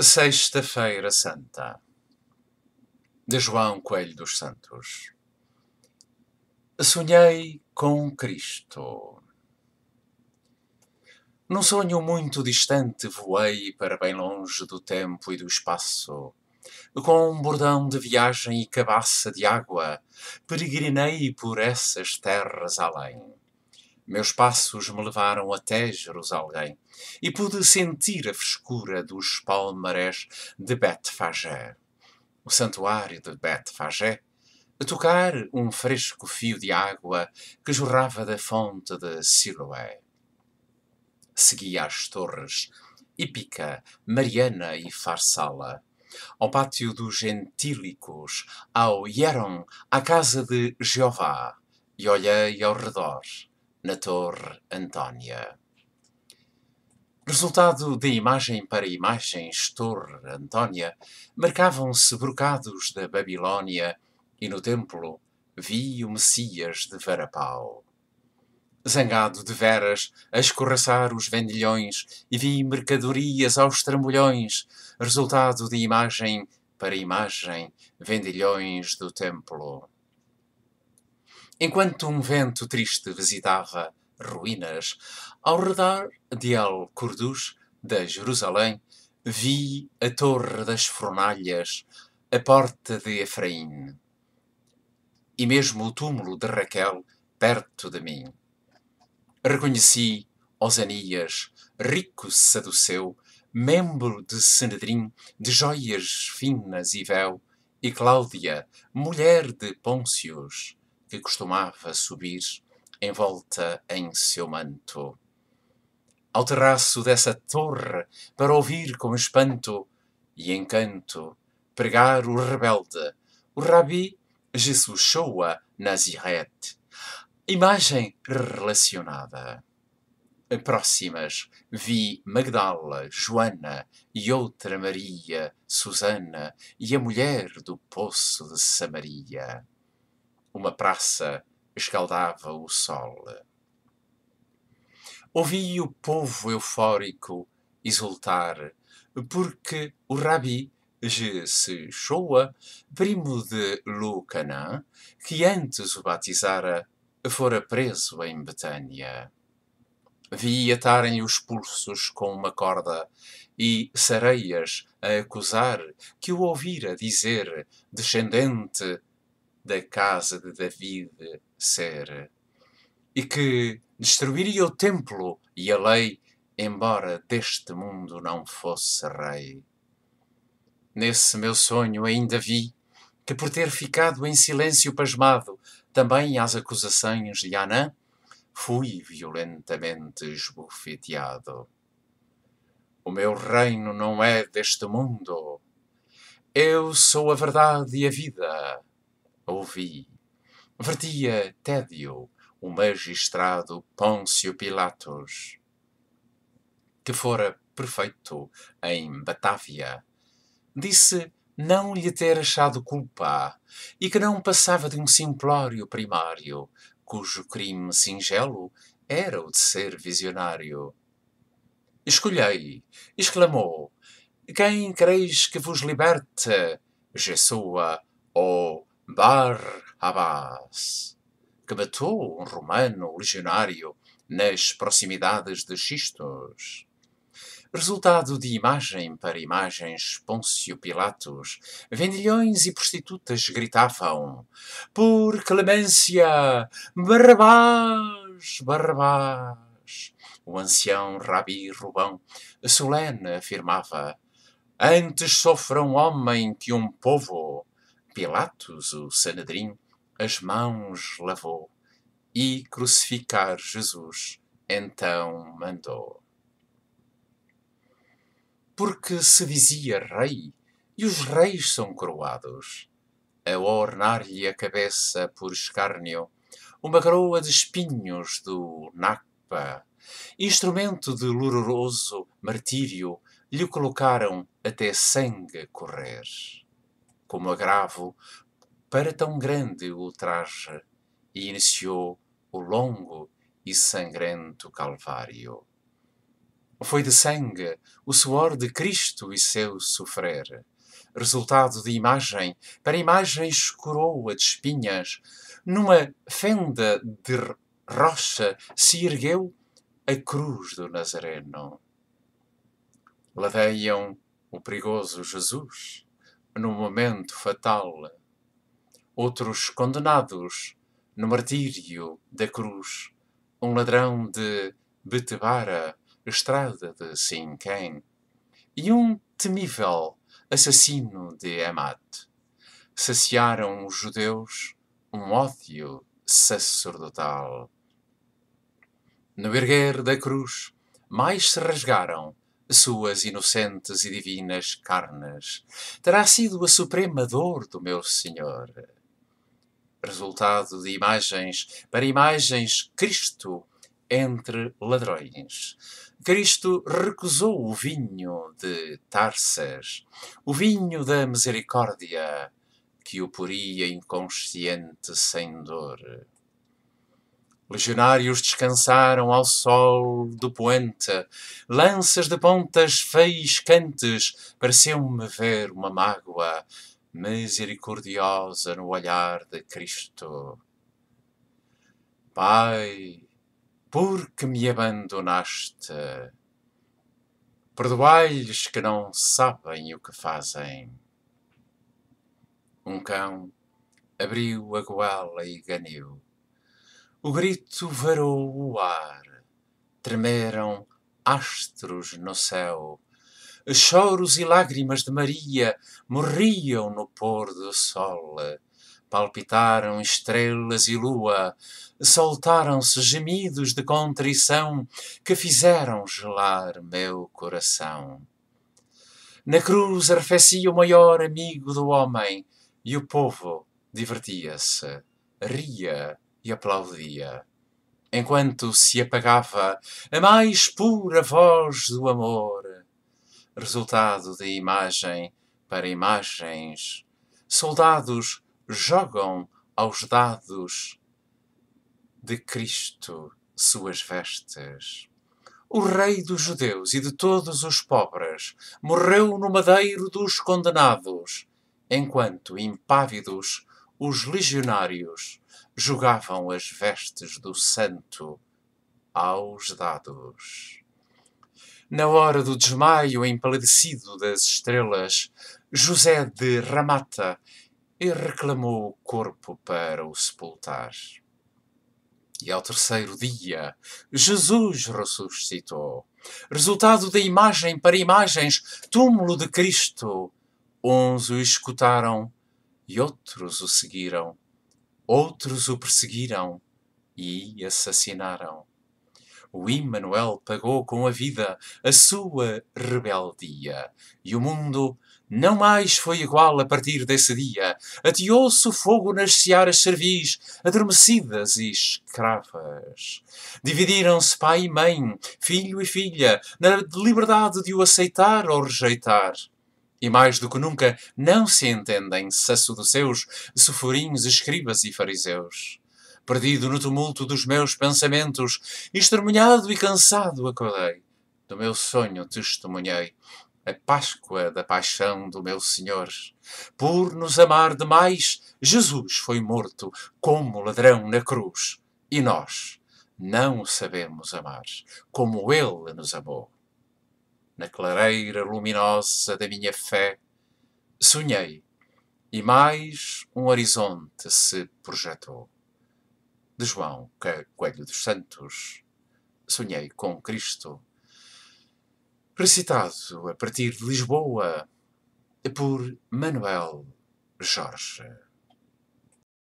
Sexta-feira Santa de João Coelho dos Santos Sonhei com Cristo. Num sonho muito distante voei para bem longe do tempo e do espaço. Com um bordão de viagem e cabaça de água, peregrinei por essas terras além meus passos me levaram até Jerusalém e pude sentir a frescura dos palmarés de Betfagé, o santuário de Betfagé, a tocar um fresco fio de água que jorrava da fonte de Siloé. Segui as torres Hípica, Mariana e Farsala, ao pátio dos gentílicos, ao Hieron, à casa de Jeová, e olhei ao redor na Torre Antônia. Resultado de imagem para imagens Torre Antônia, marcavam-se brocados da Babilônia e no templo vi o Messias de Varapau. Zangado de veras, a escorraçar os vendilhões e vi mercadorias aos trambolhões, resultado de imagem para imagem, vendilhões do templo. Enquanto um vento triste visitava ruínas, ao redor de al Kurdus, da Jerusalém, vi a Torre das Fornalhas, a porta de Efraim, e mesmo o túmulo de Raquel perto de mim. Reconheci Osanias, rico saduceu, membro de Senedrim, de joias finas e véu, e Cláudia, mulher de Pôncios que costumava subir envolta em seu manto. Ao terraço dessa torre, para ouvir com espanto e encanto pregar o rebelde, o rabi Jesus Shoa Naziret. Imagem relacionada. Próximas vi Magdala, Joana e outra Maria, Susana e a mulher do Poço de Samaria uma praça escaldava o sol. Ouvi o povo eufórico exultar, porque o rabi se Shoa, primo de Lucanã, que antes o batizara, fora preso em Betânia. Vi atarem os pulsos com uma corda e Sareias a acusar que o ouvira dizer, descendente da casa de David ser, e que destruiria o templo e a lei, embora deste mundo não fosse rei. Nesse meu sonho ainda vi que, por ter ficado em silêncio pasmado também às acusações de Anã, fui violentamente esbofeteado. O meu reino não é deste mundo. Eu sou a verdade e a vida ouvi. Verdia tédio o magistrado Pôncio Pilatos, que fora prefeito em Batávia. Disse não lhe ter achado culpa e que não passava de um simplório primário, cujo crime singelo era o de ser visionário. Escolhei, exclamou, quem quereis que vos liberte, Jesua ou Barrabás, que matou um romano legionário nas proximidades de Xistos. Resultado de imagem para imagens, Pôncio Pilatos, vendilhões e prostitutas gritavam: Por clemência, Barrabás, Barrabás. O ancião Rabi Rubão solene afirmava: Antes sofra um homem que um povo, Pilatos, o Sanedrim, as mãos lavou e crucificar Jesus, então mandou. Porque se dizia rei, e os reis são coroados, a ornar-lhe a cabeça por escárnio, uma coroa de espinhos do Nakpa, instrumento de doloroso martírio, lhe colocaram até sangue correr como agravo para tão grande ultraje e iniciou o longo e sangrento Calvário. Foi de sangue o suor de Cristo e seu sofrer, resultado de imagem, para imagem escorou de espinhas, numa fenda de rocha se ergueu a cruz do Nazareno. Ladeiam o perigoso Jesus, no momento fatal. Outros condenados no martírio da cruz. Um ladrão de Betebara, estrada de Sinquém. E um temível assassino de Emat, Saciaram os judeus um ódio sacerdotal. No erguer da cruz, mais se rasgaram suas inocentes e divinas carnes. Terá sido a suprema dor do meu Senhor. Resultado de imagens para imagens, Cristo entre ladrões. Cristo recusou o vinho de Tarses, o vinho da misericórdia que o poria inconsciente sem dor. Legionários descansaram ao sol do poente, lanças de pontas feiscantes pareceu-me ver uma mágoa misericordiosa no olhar de Cristo. Pai, por que me abandonaste? Perdoai-lhes que não sabem o que fazem. Um cão abriu a goela e ganiu. O grito varou o ar, tremeram astros no céu, choros e lágrimas de Maria morriam no pôr do sol, palpitaram estrelas e lua, soltaram-se gemidos de contrição que fizeram gelar meu coração. Na cruz arrefecia o maior amigo do homem e o povo divertia-se, ria e aplaudia, enquanto se apagava a mais pura voz do amor, resultado de imagem para imagens. Soldados jogam aos dados de Cristo suas vestes. O rei dos judeus e de todos os pobres morreu no madeiro dos condenados, enquanto impávidos os legionários jogavam as vestes do santo aos dados. Na hora do desmaio empalidecido das estrelas, José de Ramata e reclamou o corpo para o sepultar. E ao terceiro dia, Jesus ressuscitou, resultado de imagem para imagens, túmulo de Cristo. Uns o escutaram e outros o seguiram Outros o perseguiram e assassinaram. O Immanuel pagou com a vida a sua rebeldia, e o mundo não mais foi igual a partir desse dia. Ateou-se o fogo nas searas servis, adormecidas e escravas. Dividiram-se pai e mãe, filho e filha, na liberdade de o aceitar ou rejeitar. E mais do que nunca não se entendem saçudoceus, soforinhos, escribas e fariseus. Perdido no tumulto dos meus pensamentos, estremunhado e cansado acordei. Do meu sonho testemunhei a Páscoa da paixão do meu Senhor. Por nos amar demais, Jesus foi morto como ladrão na cruz. E nós não sabemos amar como Ele nos amou na clareira luminosa da minha fé, sonhei e mais um horizonte se projetou. De João Coelho dos Santos, sonhei com Cristo, recitado a partir de Lisboa por Manuel Jorge.